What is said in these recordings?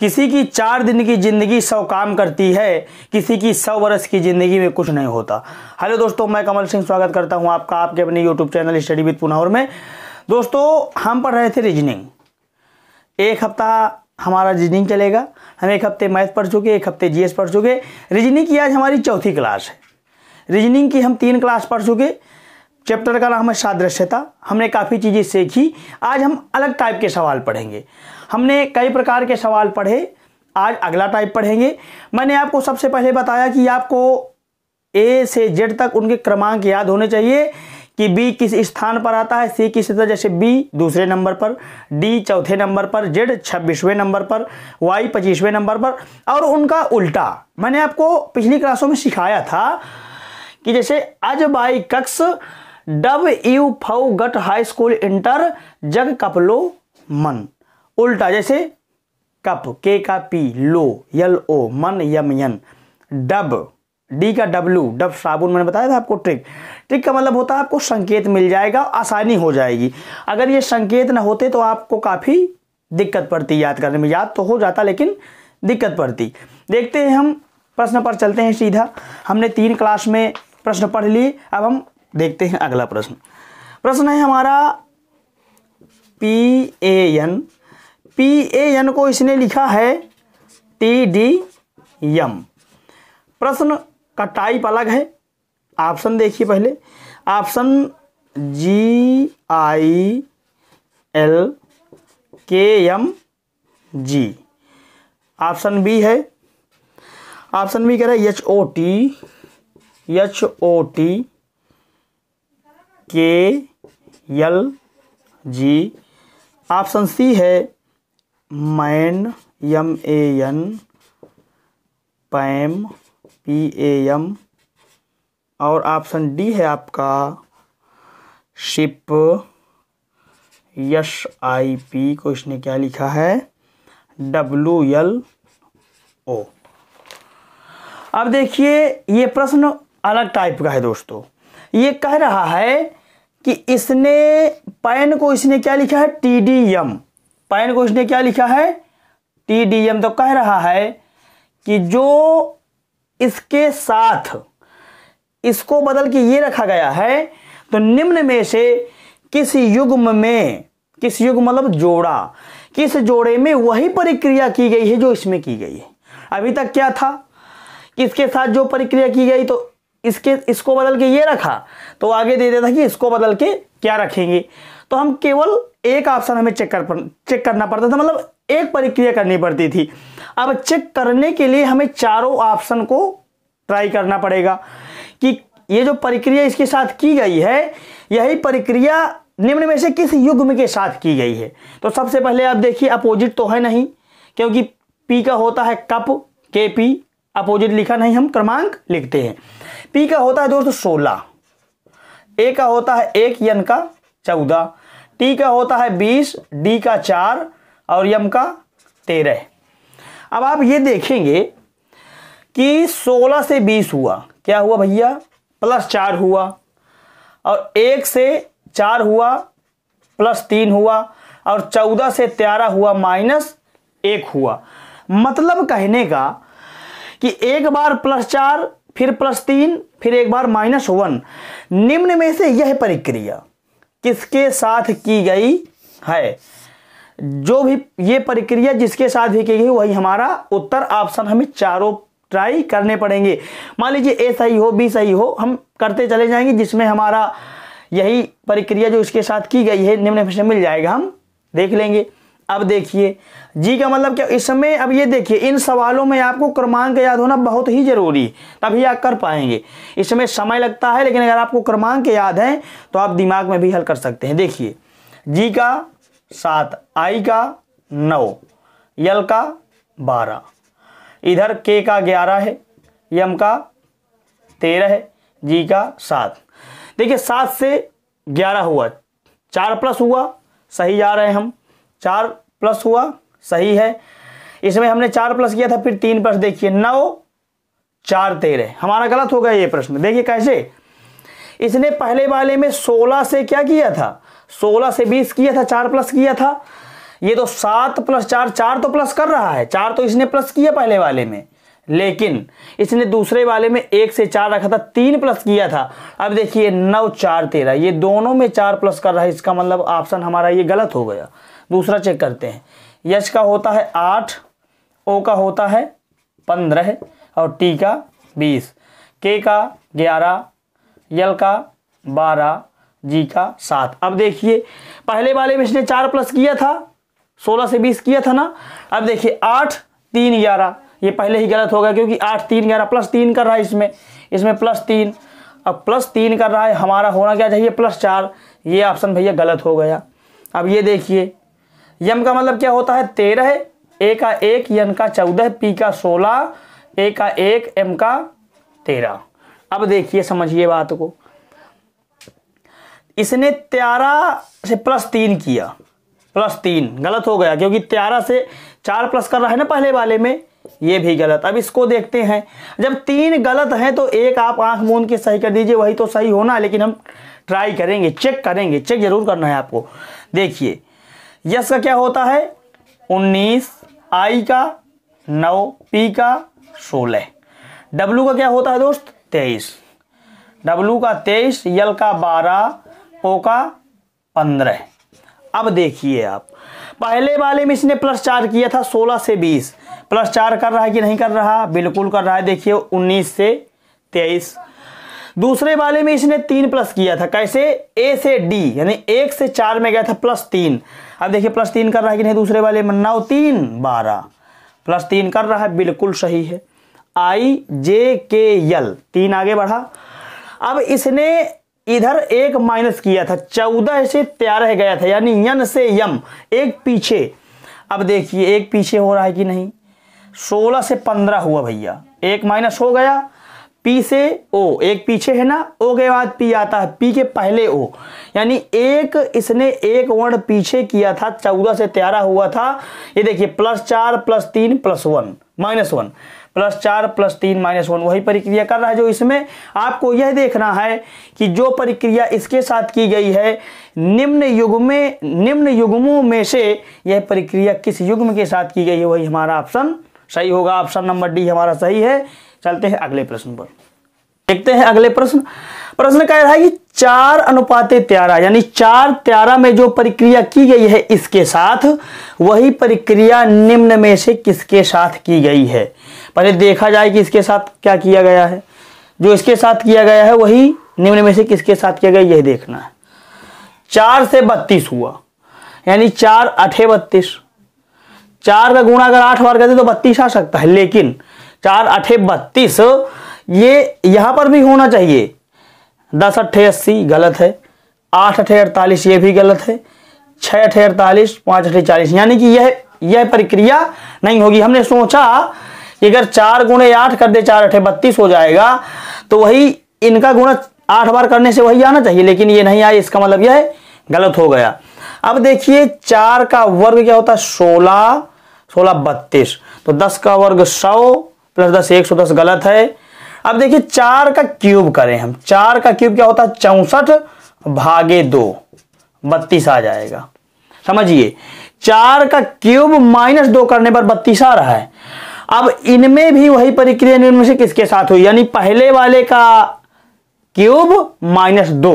किसी की चार दिन की ज़िंदगी सौ काम करती है किसी की सौ वर्ष की ज़िंदगी में कुछ नहीं होता हेलो दोस्तों मैं कमल सिंह स्वागत करता हूं आपका आपके अपने YouTube channel study with Punaur में दोस्तों हम पढ़ रहे थे रीजनिंग एक हफ्ता हमारा रीजनिंग चलेगा हम एक हफ्ते मैथ पढ़ चुके एक हफ्ते जीएस पढ़ चुके रीजनिंग की आज हमारी चौथी क्लास है रीजनिंग की हम तीन क्लास पढ़ चुके चैप्टर का नाम है सादृश्यता हमने काफ़ी चीज़ें सीखी आज हम अलग टाइप के सवाल पढ़ेंगे हमने कई प्रकार के सवाल पढ़े आज अगला टाइप पढ़ेंगे मैंने आपको सबसे पहले बताया कि आपको ए से जेड तक उनके क्रमांक याद होने चाहिए कि बी किस स्थान पर आता है सी किस जैसे बी दूसरे नंबर पर डी चौथे नंबर पर जेड छब्बीसवें नंबर पर वाई पच्चीसवें नंबर पर और उनका उल्टा मैंने आपको पिछली क्लासों में सिखाया था कि जैसे अज बाई कक्ष डब यू फाउ गट हाई स्कूल इंटर जग कपलो मन उल्टा जैसे कप के का पी लो यल ओ मन यम यन डब डी का डब्लू डब साबुन मैंने बताया था आपको ट्रिक ट्रिक का मतलब होता है आपको संकेत मिल जाएगा आसानी हो जाएगी अगर ये संकेत ना होते तो आपको काफ़ी दिक्कत पड़ती याद करने में याद तो हो जाता लेकिन दिक्कत पड़ती देखते हैं हम प्रश्न पर चलते हैं सीधा हमने तीन क्लास में प्रश्न पढ़ लिए अब हम देखते हैं अगला प्रश्न प्रश्न है हमारा P A N P A N को इसने लिखा है टी डी यम प्रश्न का टाइप अलग है ऑप्शन देखिए पहले option G I L K M G option B है ऑप्शन बी कह रहा है H O T H O T K L G option C है man M A N pam P A M और option D है आपका ship Yash I P को इसने क्या लिखा है डब्ल्यू एल ओ अब देखिए ये प्रश्न अलग टाइप का है दोस्तों ये कह रहा है कि इसने पैन को इसने क्या लिखा है टी डी एम पैन घोष ने क्या लिखा है टी डी एम तो कह रहा है कि जो इसके साथ इसको बदल के ये रखा गया है तो निम्न में से किस युग्म में किस युग मतलब जोड़ा किस जोड़े में वही प्रक्रिया की गई है जो इसमें की गई है अभी तक क्या था किसके साथ जो प्रक्रिया की गई तो इसके इसको बदल के ये रखा तो आगे दे देता कि इसको बदल के क्या रखेंगे तो हम केवल एक ऑप्शन हमें चेक कर चेक करना पड़ता था मतलब एक प्रक्रिया करनी पड़ती थी अब चेक करने के लिए हमें चारों ऑप्शन को ट्राई करना पड़ेगा कि ये जो प्रक्रिया इसके साथ की गई है यही प्रक्रिया निम्न में से किस युग्म के साथ की गई है तो सबसे पहले आप देखिए अपोजिट तो है नहीं क्योंकि पी का होता है कप के पी अपोजिट लिखा नहीं हम क्रमांक लिखते हैं पी का होता है दोस्तों सोलह ए का होता है एक यन का चौदह टी का होता है बीस डी का चार और यम का तेरह अब आप ये देखेंगे कि सोलह से बीस हुआ क्या हुआ भैया प्लस चार हुआ और एक से चार हुआ प्लस तीन हुआ और चौदह से तेरह हुआ माइनस एक हुआ मतलब कहने का कि एक बार प्लस चार फिर प्लस तीन फिर एक बार माइनस वन निम्न में से यह प्रक्रिया किसके साथ की गई है जो भी ये प्रक्रिया जिसके साथ भी की गई वही हमारा उत्तर ऑप्शन हमें चारों ट्राई करने पड़ेंगे मान लीजिए ए सही हो बी सही हो हम करते चले जाएंगे जिसमें हमारा यही प्रक्रिया जो इसके साथ की गई है निम्न में मिल जाएगा हम देख लेंगे अब देखिए जी का मतलब क्या इसमें अब ये देखिए इन सवालों में आपको क्रमांक याद होना बहुत ही जरूरी है तभी आप कर पाएंगे इसमें समय लगता है लेकिन अगर आपको क्रमांक याद है तो आप दिमाग में भी हल कर सकते हैं देखिए जी का सात आई का नौ यल का बारह इधर के का ग्यारह है यम का तेरह है जी का सात देखिए सात से ग्यारह हुआ चार प्लस हुआ सही जा रहे हैं हम चार प्लस हुआ सही है इसमें हमने चार प्लस किया था फिर तीन प्लस देखिए नौ चार तेरह हमारा गलत हो गया ये प्रश्न देखिए कैसे इसने पहले वाले में सोलह से क्या किया था सोलह से बीस किया था चार प्लस किया था ये तो सात प्लस चार चार तो प्लस कर रहा है चार तो इसने प्लस किया पहले वाले में लेकिन इसने दूसरे वाले में एक से चार रखा था तीन प्लस किया था अब देखिए नौ चार तेरह ये दोनों में चार प्लस कर रहा है इसका मतलब ऑप्शन हमारा ये गलत हो गया दूसरा चेक करते हैं यश का होता है आठ ओ का होता है पंद्रह और टी का बीस के का ग्यारह यल का बारह जी का सात अब देखिए पहले वाले में इसने चार प्लस किया था सोलह से बीस किया था ना अब देखिए आठ तीन ग्यारह ये पहले ही गलत होगा क्योंकि आठ तीन ग्यारह प्लस तीन कर रहा है इसमें इसमें प्लस तीन अब प्लस तीन कर रहा है हमारा होना क्या चाहिए प्लस चार ये ऑप्शन भैया गलत हो गया अब ये देखिए यम का मतलब क्या होता है तेरह ए का एक यन का चौदह पी का सोलह ए का एक एम का तेरह अब देखिए समझिए बात को इसने त्यारह से प्लस तीन किया प्लस तीन गलत हो गया क्योंकि त्यारह से चार प्लस कर रहा है ना पहले वाले में ये भी गलत अब इसको देखते हैं जब तीन गलत हैं तो एक आप आंख मून के सही कर दीजिए वही तो सही होना लेकिन हम ट्राई करेंगे चेक करेंगे चेक जरूर करना है आपको देखिए यस का क्या होता है उन्नीस आई का नौ पी का सोलह डब्लू का क्या होता है दोस्त तेईस डब्लू का तेईस यल का बारह ओ का पंद्रह अब देखिए आप पहले वाले में इसने प्लस चार किया था सोलह से बीस प्लस चार कर रहा है कि नहीं कर रहा बिल्कुल कर रहा है देखिए उन्नीस से तेईस दूसरे वाले में इसने तीन प्लस किया था कैसे ए से डी यानी एक से चार में गया था प्लस तीन अब देखिए प्लस तीन कर रहा है कि नहीं दूसरे वाले में नौ तीन बारह प्लस तीन कर रहा है बिल्कुल सही है आई जे के यल तीन आगे बढ़ा अब इसने इधर एक माइनस किया था चौदह से तेरह गया था यानी यन से यम एक पीछे अब देखिए एक पीछे हो रहा है कि नहीं सोलह से पंद्रह हुआ भैया एक माइनस हो गया पी से ओ एक पीछे है ना ओ के बाद पी आता है पी के पहले ओ यानी एक इसने एक वर्ण पीछे किया था चौदह से तेरह हुआ था ये देखिए प्लस चार प्लस तीन plus one minus one plus चार प्लस तीन माइनस वन वही प्रक्रिया कर रहा है जो इसमें आपको यह देखना है कि जो प्रक्रिया इसके साथ की गई है निम्न युग में निम्न युगमों में से यह प्रक्रिया किस युग्म के साथ की गई है वही हमारा ऑप्शन सही होगा ऑप्शन नंबर डी हमारा सही है चलते हैं अगले प्रश्न पर देखते हैं अगले प्रश्न प्रश्न कह रहा है कि चार अनुपाते त्यारा यानी चार त्यारा में जो प्रक्रिया की गई है इसके साथ वही प्रक्रिया निम्न में से किसके साथ की गई है पहले देखा जाए कि इसके साथ क्या किया गया है जो इसके साथ किया गया है वही निम्न में से किसके साथ किया गया यही देखना है चार से बत्तीस हुआ यानी चार अठे बत्तीस चार का गुणा अगर आठ बार कर दे तो बत्तीस आ सकता है लेकिन चार अठे बत्तीस ये यहाँ पर भी होना चाहिए दस अट्ठे अस्सी गलत है आठ अठे अड़तालीस ये भी गलत है छः अठे अड़तालीस पाँच अठे चालीस यानी कि यह यह प्रक्रिया नहीं होगी हमने सोचा कि अगर चार गुणे आठ कर दे चार अठे बत्तीस हो जाएगा तो वही इनका गुणा आठ बार करने से वही आना चाहिए लेकिन ये नहीं आया इसका मतलब यह गलत हो गया अब देखिए चार का वर्ग क्या होता है सोलह सोलह बत्तीस तो दस का वर्ग सौ प्लस दस एक सौ दस गलत है अब देखिए चार का क्यूब करें हम चार का क्यूब क्या होता है चौसठ भागे दो बत्तीस आ जाएगा समझिए चार का क्यूब माइनस दो करने पर बत्तीस आ रहा है अब इनमें भी वही प्रक्रिया इनमें से किसके साथ हुई यानी पहले वाले का क्यूब माइनस दो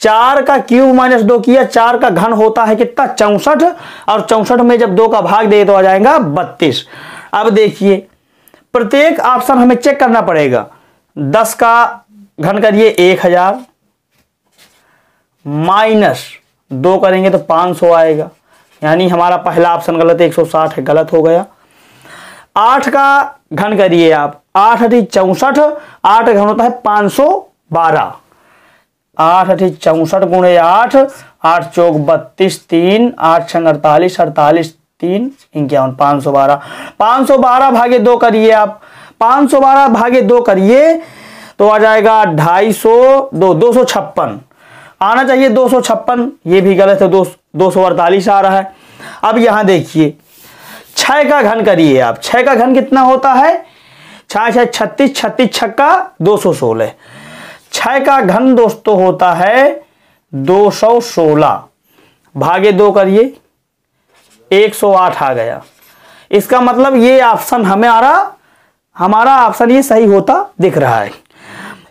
चार का क्यूब माइनस दो किया चार का घन होता है कितना चौसठ और चौसठ में जब दो का भाग दे तो आ जाएगा बत्तीस अब देखिए प्रत्येक ऑप्शन हमें चेक करना पड़ेगा दस का घन करिए एक हजार माइनस दो करेंगे तो पांच सौ आएगा यानी हमारा पहला ऑप्शन गलत है एक सौ साठ है गलत हो गया आठ का घन करिए आप आठ अठी चौसठ आठ घन होता है पांच सौ बारह आठ अठी चौसठ गुणे आठ आठ चौक बत्तीस तीन आठ छंग अड़तालीस अड़तालीस तीन इक्यावन पाँच सौ बारह पाँच सौ बारह भागे दो करिए आप पाँच सौ बारह भागे दो करिए तो आ जाएगा ढाई सौ दो दो सौ छप्पन आना चाहिए दो सौ छप्पन ये भी गलत है दो दो सौ अड़तालीस आ रहा है अब यहाँ देखिए छः का घन करिए आप छः का घन कितना होता है छः छः छत्तीस छत्तीस छक्का दो सौ सोलह छः का घन दोस्तों होता है दो सौ सोलह भागे दो करिए 108 आ गया इसका मतलब ये ऑप्शन हमें आ रहा हमारा ऑप्शन ये सही होता दिख रहा है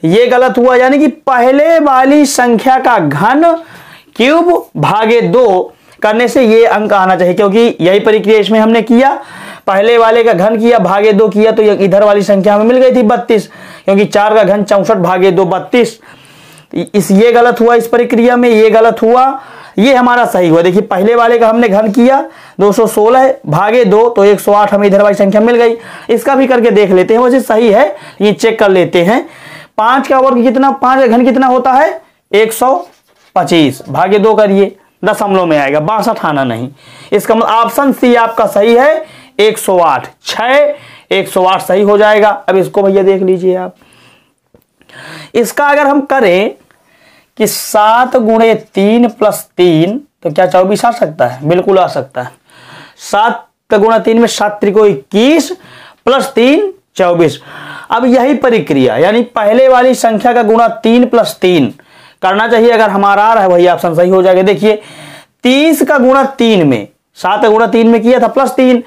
ये गलत हुआ यानी कि पहले वाली संख्या का घन क्यूब भागे दो करने से ये अंक आना चाहिए क्योंकि यही प्रक्रिया इसमें हमने किया पहले वाले का घन किया भागे दो किया तो इधर वाली संख्या हमें मिल गई थी बत्तीस क्योंकि चार का घन चौसठ भागे दो बत्तीस इस ये गलत हुआ इस प्रक्रिया में ये गलत हुआ ये हमारा सही हुआ देखिए पहले वाले का हमने घन किया 216 भागे दो तो 108 हमें इधर वाली संख्या मिल गई इसका भी करके देख लेते हैं वैसे सही है ये चेक कर लेते हैं पांच का वर्ग कितना पांच का घन कितना होता है एक भागे दो करिए दशमलव में आएगा बासठ आना नहीं इसका मतलब ऑप्शन सी आपका सही है एक सौ आठ छः एक सौ आठ सही हो जाएगा अब इसको भैया देख लीजिए आप इसका अगर हम करें कि सात गुणे तीन प्लस तीन तो क्या चौबीस आ सकता है बिल्कुल आ सकता है सात गुणा तीन में सात त्रिको इक्कीस प्लस तीन चौबीस अब यही प्रक्रिया यानी पहले वाली संख्या का गुणा तीन प्लस तीन करना चाहिए अगर हमारा आ रहा है वही ऑप्शन सही हो जाएगा देखिए तीस का गुणा तीन में सात गुणा तीन में किया था प्लस तीन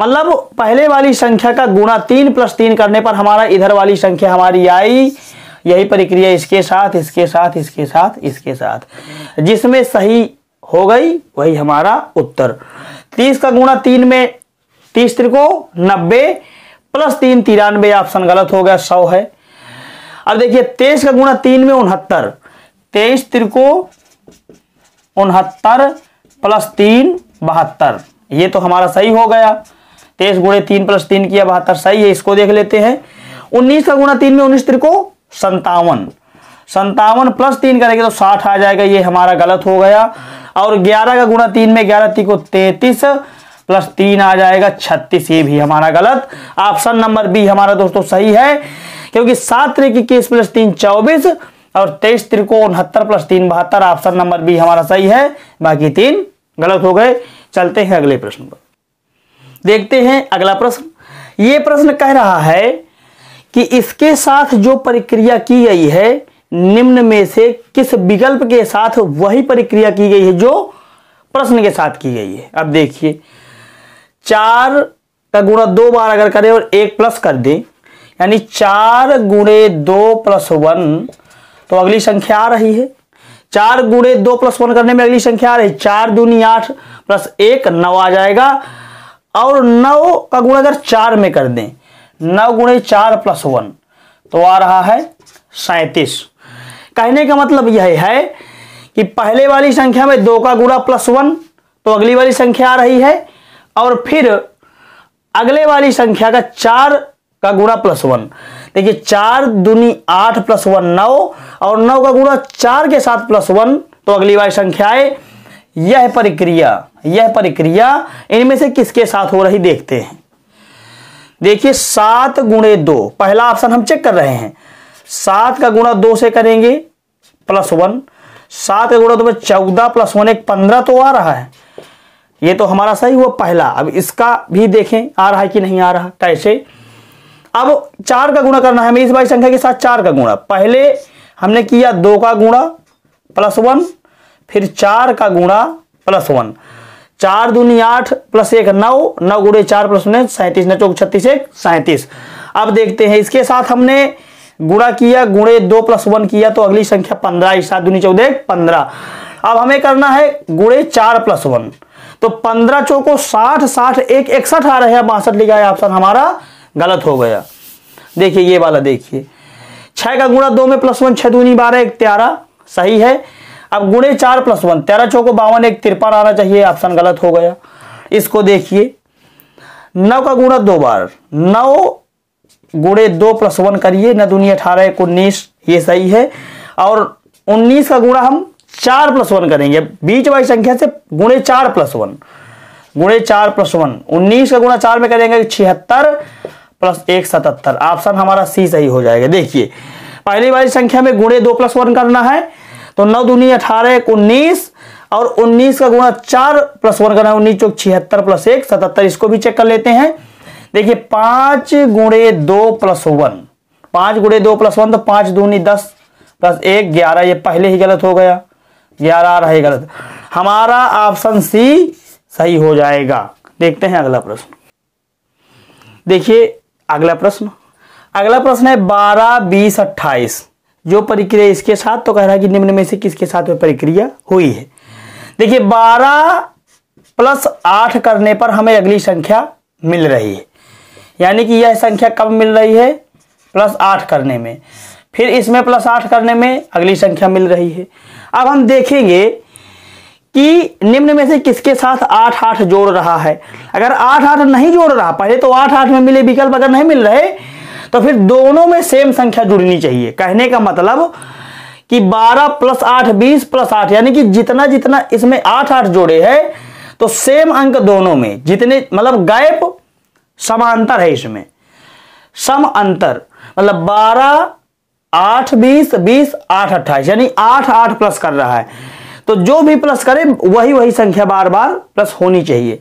मतलब पहले वाली संख्या का गुणा तीन प्लस तीन करने पर हमारा इधर वाली संख्या हमारी आई यही प्रक्रिया इसके साथ इसके साथ इसके साथ इसके साथ जिसमें सही हो गई वही हमारा उत्तर तीस का गुणा तीन में तीस त्रिको नब्बे प्लस तीन तिरानबे ऑप्शन गलत हो गया सौ है अब देखिए तेईस का गुणा तीन में उनहत्तर तेईस त्रिको उनहत्तर प्लस तीन बहत्तर ये तो हमारा सही हो गया तेईस गुणे तीन प्लस तीन किया बहत्तर सही है इसको देख लेते हैं उन्नीस का गुणा तीन में उन्नीस त्रिको संतावन संतावन प्लस तीन करेंगे तो साठ आ जाएगा ये हमारा गलत हो गया और ग्यारह का गुणा तीन में ग्यारह तीन को तैतीस प्लस तीन आ जाएगा छत्तीस ये भी हमारा गलत ऑप्शन नंबर बी हमारा दोस्तों सही है क्योंकि सात त्रिक इक्कीस प्लस तीन चौबीस और तेईस त्रिको उनहत्तर प्लस तीन बहत्तर ऑप्शन नंबर बी हमारा सही है बाकी तीन गलत हो गए चलते हैं अगले प्रश्न पर देखते हैं अगला प्रश्न ये प्रश्न कह रहा है कि इसके साथ जो प्रक्रिया की गई है निम्न में से किस विकल्प के साथ वही प्रक्रिया की गई है जो प्रश्न के साथ की गई है अब देखिए चार का गुणा दो बार अगर करें और एक प्लस कर दे यानी चार गुणे दो प्लस वन तो अगली संख्या आ रही है चार गुणे दो प्लस वन करने में अगली संख्या आ रही है चार दूनी आठ प्लस एक नौ आ जाएगा और नौ का गुण अगर चार में कर दें नौ गुणे चार प्लस वन तो आ रहा है सैतीस कहने का मतलब यह है कि पहले वाली संख्या में दो का गुणा प्लस वन तो अगली वाली संख्या आ रही है और फिर अगले वाली संख्या का चार का गुणा प्लस वन देखिए चार दूनी आठ प्लस वन नौ और नौ का गुणा चार के साथ प्लस वन तो अगली वाली संख्या है यह प्रक्रिया यह प्रक्रिया इनमें से किसके साथ हो रही देखते हैं देखिए सात गुणे दो पहला ऑप्शन हम चेक कर रहे हैं सात का गुणा दो से करेंगे प्लस वन सात का गुणा दो में चौदह प्लस वन एक पंद्रह तो आ रहा है ये तो हमारा सही हुआ पहला अब इसका भी देखें आ रहा है कि नहीं आ रहा कैसे अब चार का गुणा करना है हमें इस बाई संख्या के साथ चार का गुणा पहले हमने किया दो का गुणा प्लस वन फिर चार का गुणा प्लस वन चार दूनी आठ प्लस एक नौ नौ गुड़े चार प्लस उन्हें सैंतीस न चौक छत्तीस एक सैंतीस अब देखते हैं इसके साथ हमने गुणा किया गुणे दो प्लस वन किया तो अगली संख्या पंद्रह सात दूनी चौदह पंद्रह अब हमें करना है गुणे चार प्लस वन तो पंद्रह चौको साठ साठ एक इकसठ आ रहे हैं बासठ लिखा है ऑप्शन हमारा गलत हो गया देखिए ये वाला देखिए छह का गुणा दो में प्लस वन छह दूनी बारह एक तेरह सही है अब गुणे चार प्लस वन तेरह चौको बावन एक तिरपन आना चाहिए ऑप्शन गलत हो गया इसको देखिए नौ का गुणा दो बार नौ गुणे दो प्लस वन करिए न दुनिया अठारह एक उन्नीस ये सही है और उन्नीस का गुणा हम चार प्लस वन करेंगे बीच वाली संख्या से गुणे चार प्लस वन गुणे चार प्लस वन उन्नीस का गुणा चार में करेंगे छिहत्तर प्लस एक सतहत्तर ऑप्शन हमारा सी सही हो जाएगा देखिए पहली वाली संख्या में गुणे दो प्लस वन करना है तो नौ दूनी अठारह एक उन्नीस और उन्नीस का गुणा चार प्लस वन करना उन्नीस चौक छिहत्तर प्लस एक सतहत्तर इसको भी चेक कर लेते हैं देखिए पांच गुणे दो प्लस वन पांच गुणे दो प्लस वन तो पांच दूनी दस प्लस एक ग्यारह ये पहले ही गलत हो गया ग्यारह आ रहा है गलत हमारा ऑप्शन सी सही हो जाएगा देखते हैं अगला प्रश्न देखिए अगला प्रश्न अगला प्रश्न है बारह बीस अट्ठाईस जो प्रक्रिया इसके साथ तो कह रहा है कि निम्न में से किसके साथ में प्रक्रिया हुई है देखिए बारह प्लस आठ करने पर हमें अगली संख्या मिल रही है यानी कि यह संख्या कब मिल रही है प्लस आठ करने में फिर इसमें प्लस आठ करने में अगली संख्या मिल रही है अब हम देखेंगे कि निम्न में से किसके साथ आठ आठ जोड़ रहा है अगर आठ आठ नहीं जोड़ रहा पहले तो आठ आठ में मिले विकल्प अगर नहीं मिल रहे तो फिर दोनों में सेम संख्या जुड़नी चाहिए कहने का मतलब कि 12 प्लस आठ बीस प्लस आठ यानी कि जितना जितना इसमें आठ आठ जोड़े हैं तो सेम अंक दोनों में जितने मतलब गैप समांतर है इसमें सम अंतर मतलब बारह आठ बीस बीस आठ अट्ठाईस यानी आठ आठ प्लस कर रहा है तो जो भी प्लस करे वही वही संख्या बार बार प्लस होनी चाहिए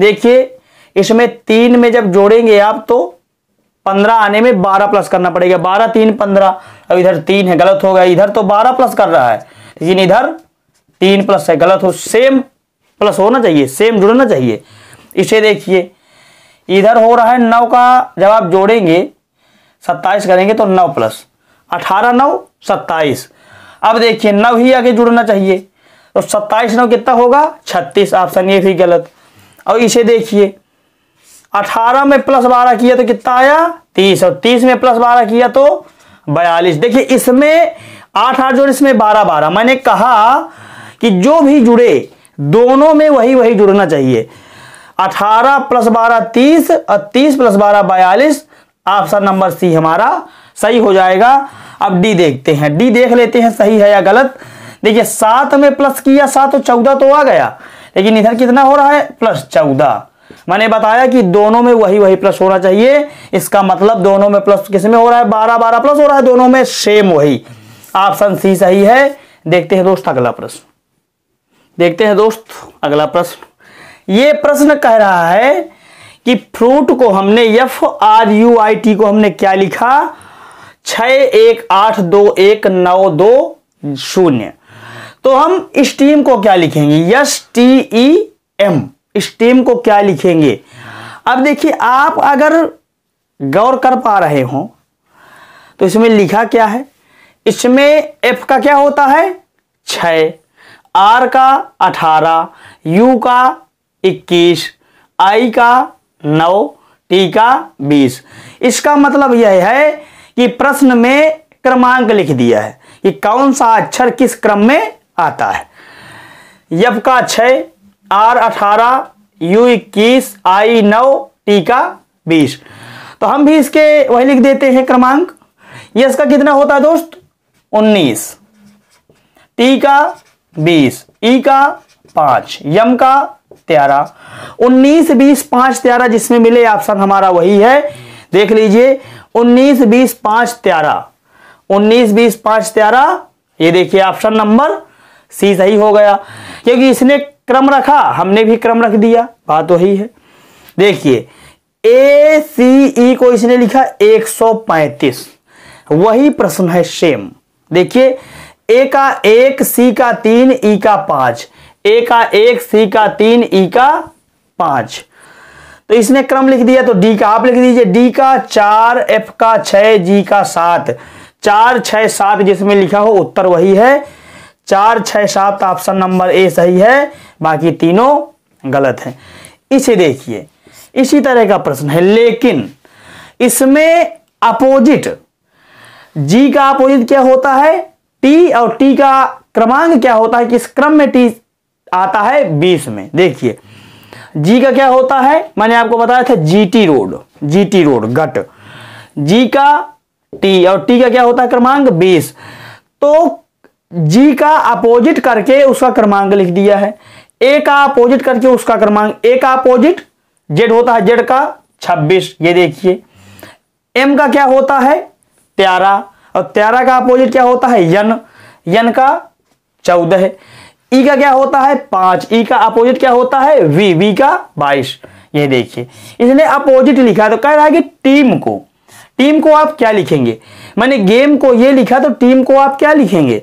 देखिए इसमें तीन में जब जोड़ेंगे आप तो पंद्रह आने में बारह प्लस करना पड़ेगा बारह तीन पंद्रह अब इधर तीन है गलत हो गया इधर तो बारह प्लस कर रहा है लेकिन इधर तीन प्लस है गलत हो सेम प्लस होना चाहिए सेम जुड़ना चाहिए इसे देखिए इधर हो रहा है नौ का जब आप जोड़ेंगे सत्ताईस करेंगे तो नौ प्लस अठारह नौ सत्ताईस अब देखिए नौ ही आगे जुड़ना चाहिए तो सत्ताईस नौ कितना होगा छत्तीस ऑप्शन ये भी गलत और इसे देखिए अठारह में प्लस बारह किया तो कितना आया तीस और तीस में प्लस बारह किया तो बयालीस देखिए इसमें आठ आठ जोड़ इसमें बारह बारह मैंने कहा कि जो भी जुड़े दोनों में वही वही जुड़ना चाहिए अठारह प्लस बारह तीस और तीस प्लस बारह बयालीस ऑप्शन नंबर सी हमारा सही हो जाएगा अब डी देखते हैं डी देख लेते हैं सही है या गलत देखिए सात में प्लस किया सात और चौदह तो आ गया लेकिन इधर कितना हो रहा है प्लस चौदह मैंने बताया कि दोनों में वही वही प्लस होना चाहिए इसका मतलब दोनों में प्लस किस में हो रहा है बारह बारह प्लस हो रहा है दोनों में सेम वही ऑप्शन सी सही है देखते हैं दोस्त अगला प्रश्न देखते हैं दोस्त अगला प्रश्न ये प्रश्न कह रहा है कि फ्रूट को हमने F R U I T को हमने क्या लिखा छ एक आठ दो एक नौ दो शून्य तो हम स्टीम को क्या लिखेंगे S T E M stem को क्या लिखेंगे अब देखिए आप अगर गौर कर पा रहे हो तो इसमें लिखा क्या है इसमें एफ का क्या होता है छ आर का अठारह यू का इक्कीस आई का नौ टी का बीस इसका मतलब यह है कि प्रश्न में क्रमांक लिख दिया है कि कौन सा अक्षर किस क्रम में आता है यफ का छः आर अठारह यू इक्कीस आई नौ टी का बीस तो हम भी इसके वही लिख देते हैं क्रमांक ये इसका कितना होता है दोस्त उन्नीस टी का बीस ई का पांच यम का तेरह उन्नीस बीस पांच तेरह जिसमें मिले ऑप्शन हमारा वही है देख लीजिए उन्नीस बीस पांच तेरह उन्नीस बीस पांच तेरह ये देखिए ऑप्शन नंबर सी सही हो गया क्योंकि इसने क्रम रखा हमने भी क्रम रख दिया बात वही है देखिए ए सी ई को इसने लिखा 135 वही प्रश्न है सेम देखिए ए का एक सी का तीन ई e का पांच ए का एक सी का तीन ई e का पांच तो इसने क्रम लिख दिया तो डी का आप लिख दीजिए डी का चार एफ का छ जी का सात चार छह सात जिसमें लिखा हो उत्तर वही है चार छह सात ऑप्शन नंबर ए सही है बाकी तीनों गलत है इसे देखिए इसी तरह का प्रश्न है लेकिन इसमें अपोजिट जी का अपोजिट क्या होता है टी और टी का क्रमांक क्या होता है किस क्रम में टी आता है बीस में देखिए जी का क्या होता है मैंने आपको बताया था जीटी रोड जीटी रोड गट जी का टी और टी का क्या होता है क्रमांक बीस तो जी का अपोजिट करके उसका क्रमांक लिख दिया है ए का अपोजिट करके उसका क्रमांक ए का अपोजिट जेड होता है जेड का 26 ये देखिए एम का क्या होता है त्यारा और त्यारा का अपोजिट क्या होता है यन यन का चौदह ई का क्या होता है पांच ई का अपोजिट क्या होता है वी वी का बाईस ये देखिए इसने अपोजिट लिखा तो कह रहा है कि टीम को टीम को आप क्या लिखेंगे मैंने गेम को ये लिखा तो टीम को आप क्या लिखेंगे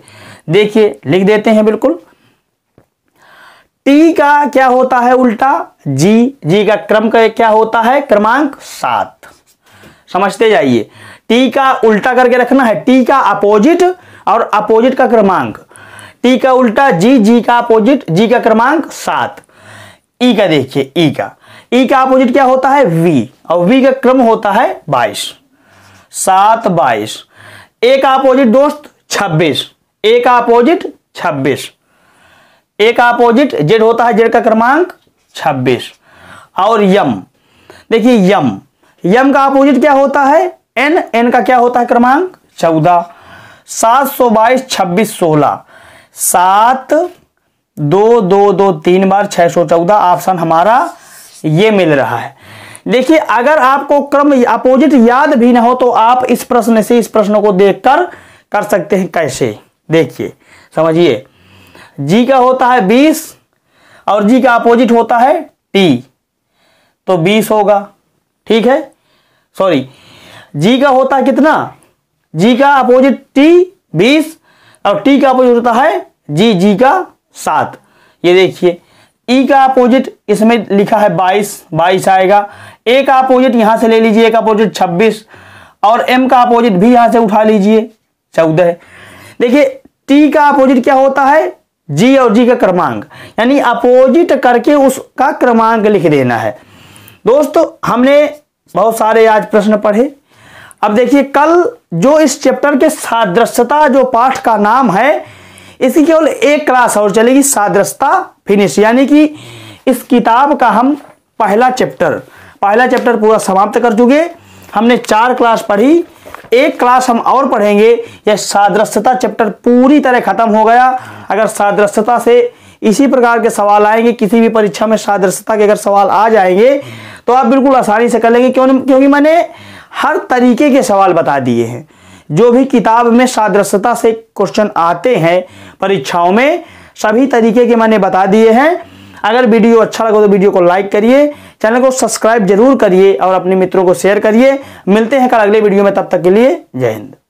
देखिए लिख देते हैं बिल्कुल टी का क्या होता है उल्टा जी जी का क्रम का क्या होता है क्रमांक सात समझते जाइए टी का उल्टा करके रखना है टी का अपोजिट और अपोजिट का क्रमांक टी का उल्टा जी जी का अपोजिट जी का क्रमांक सात ई e का देखिए ई e का ई e का अपोजिट क्या होता है वी और वी का क्रम होता है बाईस सात बाईस ए का अपोजिट दोस्त छब्बीस ए का अपोजिट 26 ए का अपोजिट जेड होता है जेड का क्रमांक 26 और यम देखिए यम यम का अपोजिट क्या होता है एन एन का क्या होता है क्रमांक 14 सात सौ बाईस छब्बीस सोलह सात दो दो दो तीन बार छह सौ चौदह ऑप्शन हमारा ये मिल रहा है देखिए अगर आपको क्रम अपोजिट याद भी ना हो तो आप इस प्रश्न से इस प्रश्न को देखकर कर सकते हैं कैसे देखिए समझिए जी का होता है बीस और जी का अपोजिट होता है टी तो बीस होगा ठीक है सॉरी जी का होता है कितना जी का अपोजिट टी बीस और टी का अपोजिट होता है जी जी का सात ये देखिए ई e का अपोजिट इसमें लिखा है बाईस बाईस आएगा ए का अपोजिट यहां से ले लीजिए का अपोजिट छब्बीस और एम का अपोजिट भी यहां से उठा लीजिए चौदह देखिए टी का अपोजिट क्या होता है जी और जी का क्रमांक यानी अपोजिट करके उसका क्रमांक लिख देना है दोस्तों हमने बहुत सारे आज प्रश्न पढ़े अब देखिए कल जो इस चैप्टर के सादृश्यता जो पाठ का नाम है इसकी केवल एक क्लास और चलेगी सादृश्यता फिनिश यानी कि इस किताब का हम पहला चैप्टर पहला चैप्टर पूरा समाप्त कर चुके हमने चार क्लास पढ़ी एक क्लास हम और पढ़ेंगे यह सादृश्यता चैप्टर पूरी तरह खत्म हो गया अगर सादृश्यता से इसी प्रकार के सवाल आएंगे किसी भी परीक्षा में सादृश्यता के अगर सवाल आ जाएंगे तो आप बिल्कुल आसानी से कर लेंगे क्यों क्योंकि मैंने हर तरीके के सवाल बता दिए हैं जो भी किताब में सादृश्यता से क्वेश्चन आते हैं परीक्षाओं में सभी तरीके के मैंने बता दिए हैं अगर वीडियो अच्छा लगा तो वीडियो को लाइक करिए चैनल को सब्सक्राइब जरूर करिए और अपने मित्रों को शेयर करिए मिलते हैं कल अगले वीडियो में तब तक के लिए जय हिंद